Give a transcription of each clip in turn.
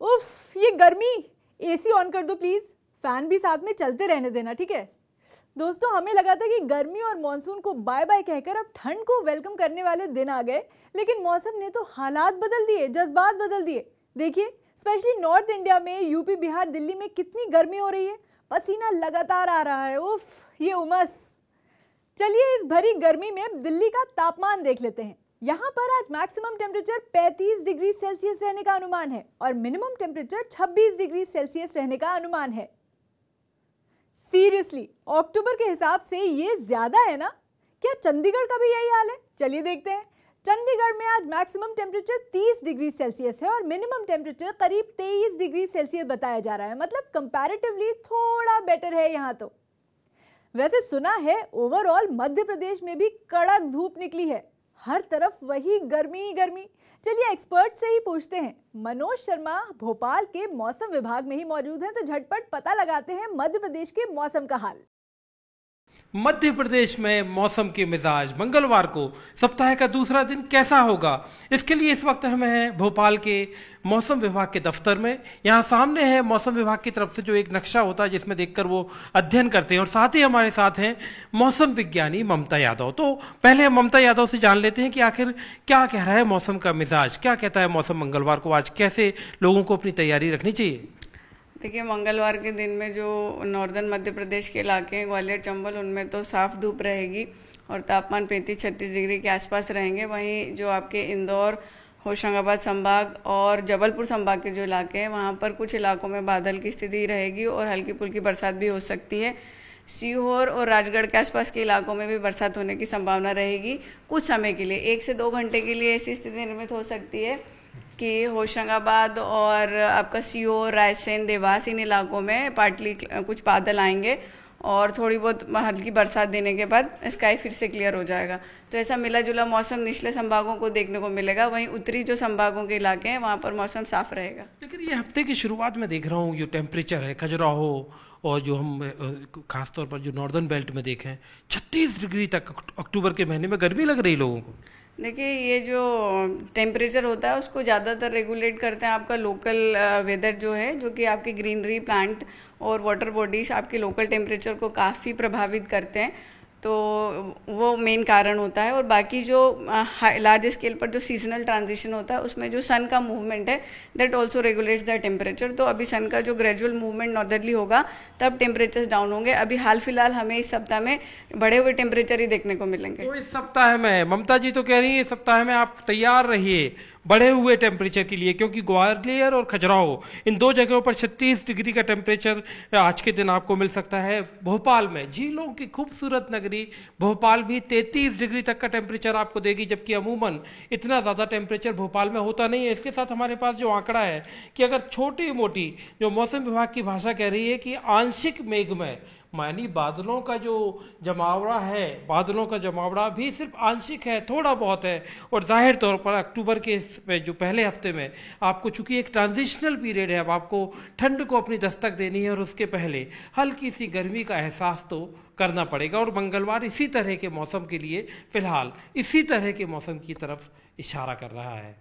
उफ ये गर्मी एसी ऑन कर दो प्लीज़ फ़ैन भी साथ में चलते रहने देना ठीक है दोस्तों हमें लगा था कि गर्मी और मानसून को बाय बाय कहकर अब ठंड को वेलकम करने वाले दिन आ गए लेकिन मौसम ने तो हालात बदल दिए जज्बात बदल दिए देखिए स्पेशली नॉर्थ इंडिया में यूपी बिहार दिल्ली में कितनी गर्मी हो रही है पसीना लगातार आ रहा है उफ ये उमस चलिए इस भरी गर्मी में दिल्ली का तापमान देख लेते हैं यहाँ पर आज मैक्सिमम टेम्परेचर 35 डिग्री सेल्सियस रहने का अनुमान है और मिनिमम टेम्परेचर 26 डिग्री सेल्सियस रहने का अनुमान है सीरियसली अक्टूबर के हिसाब से ये ज्यादा है ना क्या चंडीगढ़ का भी यही हाल है चलिए देखते हैं चंडीगढ़ में आज मैक्सिमम टेम्परेचर 30 डिग्री सेल्सियस है और मिनिमम टेम्परेचर करीब 23 डिग्री सेल्सियस बताया जा रहा है मतलब कंपैरेटिवली थोड़ा बेटर है यहाँ तो वैसे सुना है ओवरऑल मध्य प्रदेश में भी कड़क धूप निकली है हर तरफ वही गर्मी गर्मी चलिए एक्सपर्ट से ही पूछते हैं मनोज शर्मा भोपाल के मौसम विभाग में ही मौजूद हैं तो झटपट पता लगाते हैं मध्य प्रदेश के मौसम का हाल मध्य प्रदेश में मौसम के मिजाज मंगलवार को सप्ताह का दूसरा दिन कैसा होगा इसके लिए इस वक्त हम हैं भोपाल के मौसम विभाग के दफ्तर में यहाँ सामने है मौसम विभाग की तरफ से जो एक नक्शा होता है जिसमें देखकर वो अध्ययन करते हैं और साथ ही हमारे साथ हैं मौसम विज्ञानी ममता यादव तो पहले हम ममता यादव से जान लेते हैं कि आखिर क्या कह रहा है मौसम का मिजाज क्या कहता है मौसम मंगलवार को आज कैसे लोगों को अपनी तैयारी रखनी चाहिए देखिए मंगलवार के दिन में जो नॉर्दर्न मध्य प्रदेश के इलाके हैं ग्वालियर चंबल उनमें तो साफ धूप रहेगी और तापमान पैंतीस छत्तीस डिग्री के आसपास रहेंगे वहीं जो आपके इंदौर होशंगाबाद संभाग और जबलपुर संभाग के जो इलाके हैं वहाँ पर कुछ इलाकों में बादल की स्थिति रहेगी और हल्की फुल्की बरसात भी हो सकती है सीहोर और राजगढ़ के आसपास के इलाकों में भी बरसात होने की संभावना रहेगी कुछ समय के लिए एक से दो घंटे के लिए ऐसी स्थिति निर्मित हो सकती है कि होशंगाबाद और आपका सीओर रायसेन देवास इन इलाकों में पार्टली कुछ बादल आएंगे और थोड़ी बहुत हल्की बरसात देने के बाद स्काई फिर से क्लियर हो जाएगा तो ऐसा मिला जुला मौसम निचले संभागों को देखने को मिलेगा वहीं उत्तरी जो संभागों के इलाके हैं वहाँ पर मौसम साफ रहेगा लेकिन ये हफ्ते की शुरुआत में देख रहा हूँ जो टेम्परेचर है खजुराहो और जो हम खासतौर पर जो नॉर्दर्न बेल्ट में देखें छत्तीस डिग्री तक अक्टूबर के महीने में गर्मी लग रही लोगों को देखिए ये जो टेम्परेचर होता है उसको ज़्यादातर रेगुलेट करते हैं आपका लोकल वेदर जो है जो कि आपके ग्रीनरी प्लांट और वाटर बॉडीज़ आपके लोकल टेम्परेचर को काफ़ी प्रभावित करते हैं तो वो मेन कारण होता है और बाकी जो लार्ज स्केल पर जो सीजनल ट्रांजिशन होता है उसमें जो सन का मूवमेंट है that also regulates the temperature तो अभी सन का जो ग्रेजुअल मूवमेंट नॉर्दरली होगा तब टेम्परेचर डाउन होंगे अभी हाल फिलहाल हमें इस सप्ताह में बढ़े हुए टेम्परेचर ही देखने को मिलेंगे तो इस सप्ताह में ममता जी तो कह रही है इस सप्ताह में आप तैयार रहिए बढ़े हुए टेम्परेचर के लिए क्योंकि ग्वालियर और खजुराहो इन दो जगहों पर छत्तीस डिग्री का टेम्परेचर आज के दिन आपको मिल सकता है भोपाल में झीलों की खूबसूरत नगरी भोपाल भी तैंतीस डिग्री तक का टेम्परेचर आपको देगी जबकि अमूमन इतना ज़्यादा टेम्परेचर भोपाल में होता नहीं है इसके साथ हमारे पास जो आंकड़ा है कि अगर छोटी मोटी जो मौसम विभाग की भाषा कह रही है कि आंशिक मेघमय मानी बादलों का जो जमावड़ा है बादलों का जमावड़ा भी सिर्फ आंशिक है थोड़ा बहुत है और जाहिर तौर पर अक्टूबर के जो पहले हफ्ते में आपको चूंकि एक ट्रांजिशनल पीरियड है अब आपको ठंड को अपनी दस्तक देनी है और उसके पहले हल्की सी गर्मी का एहसास तो करना पड़ेगा और मंगलवार इसी तरह के मौसम के लिए फिलहाल इसी तरह के मौसम की तरफ इशारा कर रहा है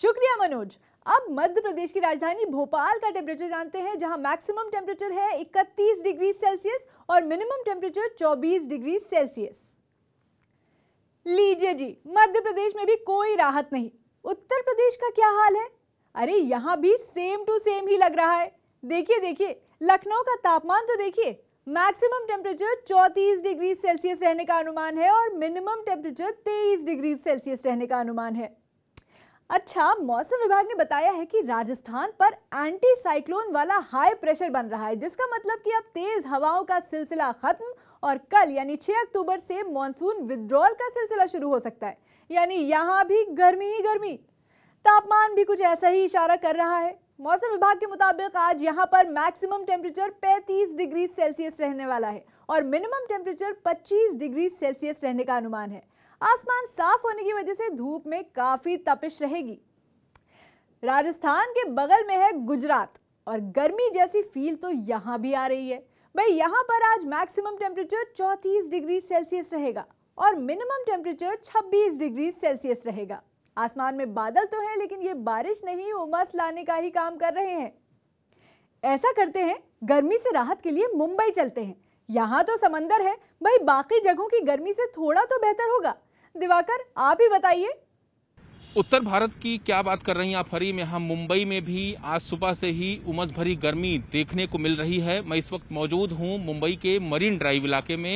शुक्रिया मनोज अब मध्य प्रदेश की राजधानी भोपाल का टेम्परेचर जानते हैं जहां मैक्सिमम टेम्परेचर है 31 डिग्री सेल्सियस और मिनिमम टेम्परेचर 24 डिग्री सेल्सियस लीजिए जी मध्य प्रदेश में भी कोई राहत नहीं उत्तर प्रदेश का क्या हाल है अरे यहाँ भी सेम टू सेम ही लग रहा है देखिए देखिए लखनऊ का तापमान तो देखिए मैक्सिमम टेम्परेचर चौतीस डिग्री सेल्सियस रहने का अनुमान है और मिनिमम टेम्परेचर तेईस डिग्री सेल्सियस रहने का अनुमान है अच्छा मौसम विभाग ने बताया है कि राजस्थान पर एंटी साइक्लोन वाला हाई प्रेशर बन रहा है जिसका मतलब कि अब तेज हवाओं का सिलसिला खत्म और कल यानी 6 अक्टूबर से मॉनसून विद्रॉल का सिलसिला शुरू हो सकता है यानी यहाँ भी गर्मी ही गर्मी तापमान भी कुछ ऐसा ही इशारा कर रहा है मौसम विभाग के मुताबिक आज यहाँ पर मैक्सिमम टेम्परेचर पैंतीस डिग्री सेल्सियस रहने वाला है और मिनिमम टेम्परेचर पच्चीस डिग्री सेल्सियस रहने का अनुमान है आसमान साफ होने की वजह से धूप में काफी तपिश रहेगी राजस्थान के बगल में है गुजरात और गर्मी जैसी फील तो यहाँ भी आ रही है भाई यहाँ पर आज मैक्सिमम टेम्परेचर 34 डिग्री सेल्सियस रहेगा और मिनिमम टेम्परेचर 26 डिग्री सेल्सियस रहेगा आसमान में बादल तो हैं लेकिन ये बारिश नहीं उमस लाने का ही काम कर रहे हैं ऐसा करते हैं गर्मी से राहत के लिए मुंबई चलते हैं यहाँ तो समंदर है भाई बाकी जगहों की गर्मी से थोड़ा तो बेहतर होगा दिवाकर आप ही बताइए उत्तर भारत की क्या बात कर रही हैं आप हरी में हम मुंबई में भी आज सुबह से ही उमस भरी गर्मी देखने को मिल रही है मैं इस वक्त मौजूद हूं मुंबई के मरीन ड्राइव इलाके में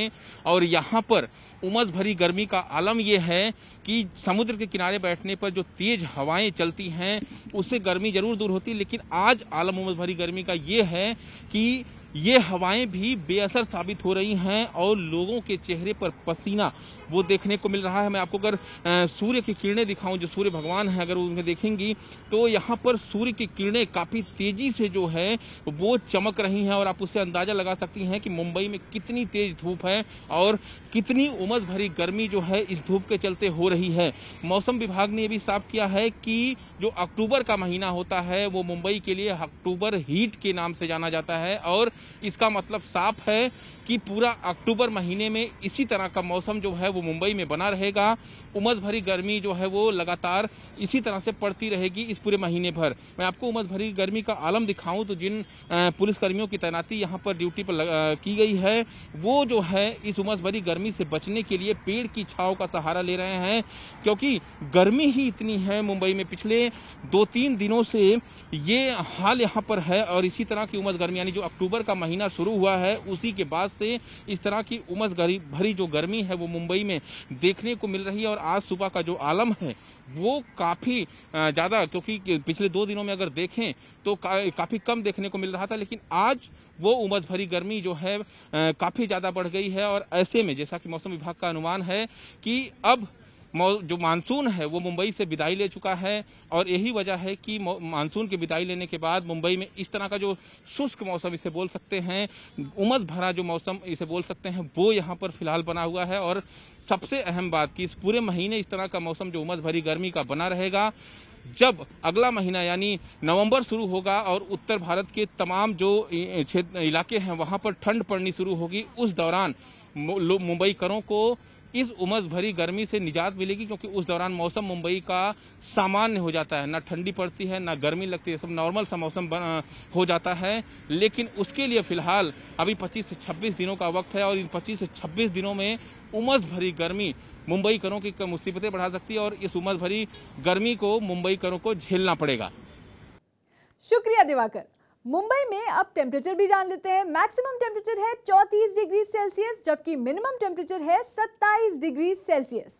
और यहां पर उमस भरी गर्मी का आलम यह है कि समुद्र के किनारे बैठने पर जो तेज हवाएं चलती हैं उससे गर्मी जरूर दूर होती लेकिन आज आलम उमस भरी गर्मी का ये है कि ये हवाएं भी बेअसर साबित हो रही हैं और लोगों के चेहरे पर पसीना वो देखने को मिल रहा है मैं आपको अगर सूर्य की किरणें दिखाऊं जो सूर्य भगवान हैं अगर उन्हें देखेंगी तो यहाँ पर सूर्य की किरणें काफ़ी तेज़ी से जो है वो चमक रही हैं और आप उससे अंदाज़ा लगा सकती हैं कि मुंबई में कितनी तेज़ धूप है और कितनी उमस भरी गर्मी जो है इस धूप के चलते हो रही है मौसम विभाग ने भी साफ किया है कि जो अक्टूबर का महीना होता है वो मुंबई के लिए अक्टूबर हीट के नाम से जाना जाता है और इसका मतलब साफ है कि पूरा अक्टूबर महीने में इसी तरह का मौसम जो है वो मुंबई में बना रहेगा उमस भरी गर्मी जो है वो लगातार इसी तरह से पड़ती रहेगी इस पूरे महीने भर मैं आपको उमस भरी गर्मी का आलम दिखाऊं तो जिन पुलिसकर्मियों की तैनाती यहाँ पर ड्यूटी पर की गई है वो जो है इस उमस भरी गर्मी से बचने के लिए पेड़ की छाव का सहारा ले रहे हैं क्योंकि गर्मी ही इतनी है मुंबई में पिछले दो तीन दिनों से ये हाल यहाँ पर है और इसी तरह की उमस गर्मी यानी जो अक्टूबर का का महीना शुरू हुआ है उसी के बाद से इस तरह की उमस भरी जो गर्मी है वो मुंबई में देखने को मिल रही है और आज सुबह का जो आलम है वो काफ़ी ज़्यादा क्योंकि पिछले दो दिनों में अगर देखें तो का, काफ़ी कम देखने को मिल रहा था लेकिन आज वो उमस भरी गर्मी जो है काफ़ी ज़्यादा बढ़ गई है और ऐसे में जैसा कि मौसम विभाग का अनुमान है कि अब जो मानसून है वो मुंबई से विदाई ले चुका है और यही वजह है कि मानसून की विदाई लेने के बाद मुंबई में इस तरह का जो शुष्क मौसम इसे बोल सकते हैं उमस भरा जो मौसम इसे बोल सकते हैं वो यहाँ पर फिलहाल बना हुआ है और सबसे अहम बात कि इस पूरे महीने इस तरह का मौसम जो उमस भरी गर्मी का बना रहेगा जब अगला महीना यानी नवंबर शुरू होगा और उत्तर भारत के तमाम जो इलाके हैं वहां पर ठंड पड़नी शुरू होगी उस दौरान मुंबई करों को इस उमस भरी गर्मी से निजात मिलेगी क्योंकि उस दौरान मौसम मुंबई का सामान्य हो जाता है ना ठंडी पड़ती है ना गर्मी लगती है सब नॉर्मल सा मौसम हो जाता है लेकिन उसके लिए फिलहाल अभी 25 से 26 दिनों का वक्त है और इन 25 से 26 दिनों में उमस भरी गर्मी मुंबई करों की मुसीबतें बढ़ा सकती है और इस उमस भरी गर्मी को मुंबई करों को झेलना पड़ेगा शुक्रिया दिवाकर मुंबई में अब टेम्परेचर भी जान लेते हैं मैक्सिमम टेम्परेचर है 34 डिग्री सेल्सियस जबकि मिनिमम टेम्परेचर है 27 डिग्री सेल्सियस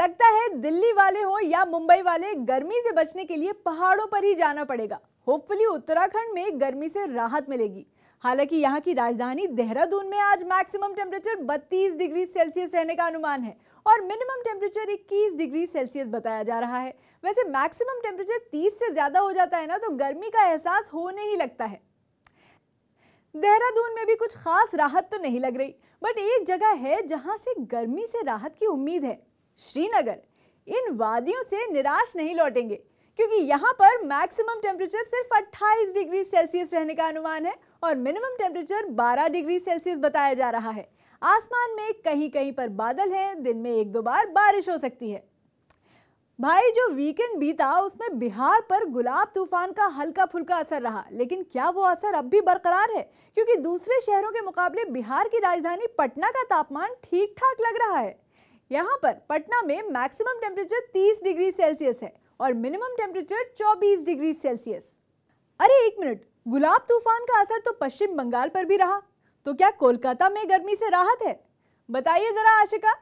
लगता है दिल्ली वाले हो या मुंबई वाले गर्मी से बचने के लिए पहाड़ों पर ही जाना पड़ेगा होपफुली उत्तराखंड में गर्मी से राहत मिलेगी हालांकि यहाँ की राजधानी देहरादून में आज मैक्सिमम टेम्परेचर 32 डिग्री सेल्सियस रहने का अनुमान है और मिनिमम टेम्परेचर 21 डिग्री सेल्सियस बताया जा रहा है वैसे मैक्सिमम टेम्परेचर 30 से ज़्यादा हो जाता है ना तो गर्मी का एहसास होने ही लगता है देहरादून में भी कुछ खास राहत तो नहीं लग रही बट एक जगह है जहां से गर्मी से राहत की उम्मीद है श्रीनगर इन वादियों से निराश नहीं लौटेंगे क्योंकि यहाँ पर मैक्सिमम टेम्परेचर सिर्फ 28 डिग्री सेल्सियस रहने का अनुमान है और मिनिमम टेम्परेचर 12 डिग्री सेल्सियस बताया जा रहा है आसमान में कहीं कहीं पर बादल हैं दिन में एक दो बार बारिश हो सकती है भाई जो वीकेंड बीता उसमें बिहार पर गुलाब तूफान का हल्का फुल्का असर रहा लेकिन क्या वो असर अब भी बरकरार है क्योंकि दूसरे शहरों के मुकाबले बिहार की राजधानी पटना का तापमान ठीक ठाक लग रहा है यहाँ पर पटना में मैक्सिमम टेम्परेचर 30 डिग्री सेल्सियस है और मिनिमम टेम्परेचर 24 डिग्री सेल्सियस अरे एक मिनट गुलाब तूफान का असर तो पश्चिम बंगाल पर भी रहा तो क्या कोलकाता में गर्मी से राहत है बताइए जरा आशिका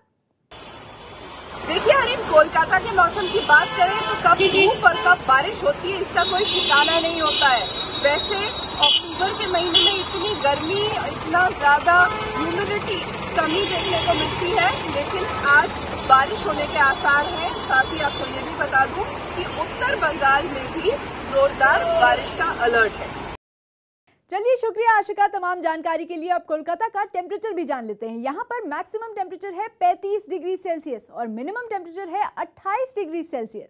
देखिए अरे कोलकाता के मौसम की बात करें तो कब धूप और कब बारिश होती है इसका कोई ठिकाना नहीं होता है वैसे अक्टूबर के महीने में इतनी गर्मी इतना ज्यादा ह्यूमिडिटी कमी देखने को मिलती है लेकिन आज बारिश होने के आसार हैं साथ ही आपको ये भी बता दूं कि उत्तर बंगाल में भी जोरदार बारिश का अलर्ट है चलिए शुक्रिया आशिका तमाम जानकारी के लिए अब कोलकाता का टेम्परेचर भी जान लेते हैं यहाँ पर मैक्सिमम टेम्परेचर है 35 डिग्री सेल्सियस और मिनिमम टेम्परेचर है 28 डिग्री सेल्सियस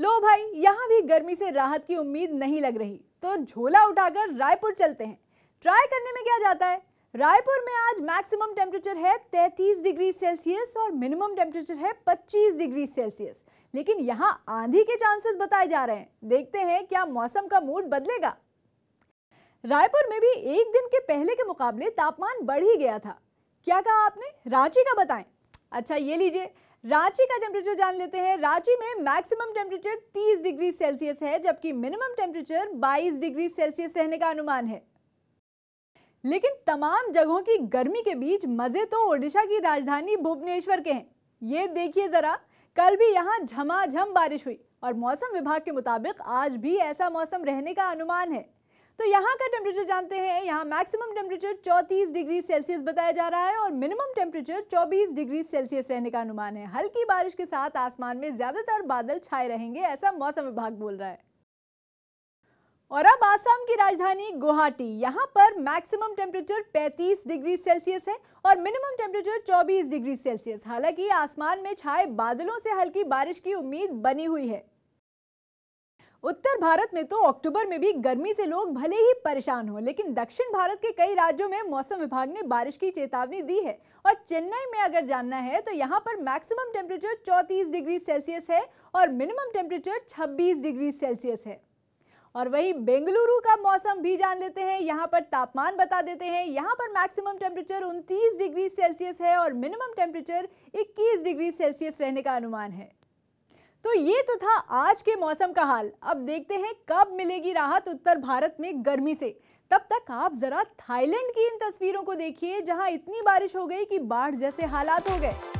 लो भाई यहाँ भी गर्मी से राहत की उम्मीद नहीं लग रही तो झोला उठाकर रायपुर चलते हैं ट्राई करने में क्या जाता है रायपुर में आज मैक्सिमम टेम्परेचर है तैतीस डिग्री सेल्सियस और मिनिमम टेम्परेचर है पच्चीस डिग्री सेल्सियस लेकिन यहाँ आंधी के चांसेस बताए जा रहे हैं देखते हैं क्या मौसम का मूड बदलेगा रायपुर में भी एक दिन के पहले के मुकाबले तापमान बढ़ ही गया था क्या कहा आपने रांची का बताएं अच्छा ये लीजिए रांची का टेम्परेचर जान लेते हैं रांची में मैक्सिमम टेम्परेचर 30 डिग्री सेल्सियस है जबकि मिनिमम टेम्परेचर 22 डिग्री सेल्सियस रहने का अनुमान है लेकिन तमाम जगहों की गर्मी के बीच मज़े तो ओडिशा की राजधानी भुवनेश्वर के हैं ये देखिए ज़रा कल भी यहाँ झमाझम बारिश हुई और मौसम विभाग के मुताबिक आज भी ऐसा मौसम रहने का अनुमान है तो यहाँ का टेम्परेचर जानते हैं यहाँ मैक्सिमम टेम्परेचर 34 डिग्री सेल्सियस बताया जा रहा है और मिनिमम टेम्परेचर 24 डिग्री सेल्सियस रहने का अनुमान है हल्की बारिश के साथ आसमान में ज़्यादातर बादल छाए रहेंगे ऐसा मौसम विभाग बोल रहा है और अब आसाम की राजधानी गुवाहाटी यहाँ पर मैक्सिमम टेम्परेचर 35 डिग्री सेल्सियस है और मिनिमम टेम्परेचर 24 डिग्री सेल्सियस हालांकि आसमान में छाए बादलों से हल्की बारिश की उम्मीद बनी हुई है उत्तर भारत में तो अक्टूबर में भी गर्मी से लोग भले ही परेशान हो लेकिन दक्षिण भारत के कई राज्यों में मौसम विभाग ने बारिश की चेतावनी दी है और चेन्नई में अगर जानना है तो यहाँ पर मैक्सिमम टेम्परेचर 34 डिग्री सेल्सियस है और मिनिमम टेम्परेचर 26 डिग्री सेल्सियस है और वहीं बेंगलुरु का मौसम भी जान लेते हैं यहाँ पर तापमान बता देते हैं यहाँ पर मैक्सिमम टेम्परेचर उनतीस डिग्री सेल्सियस है और मिनिमम टेम्परेचर इक्कीस डिग्री सेल्सियस रहने का अनुमान है तो ये तो था आज के मौसम का हाल अब देखते हैं कब मिलेगी राहत उत्तर भारत में गर्मी से तब तक आप जरा थाईलैंड की इन तस्वीरों को देखिए जहां इतनी बारिश हो गई कि बाढ़ जैसे हालात हो गए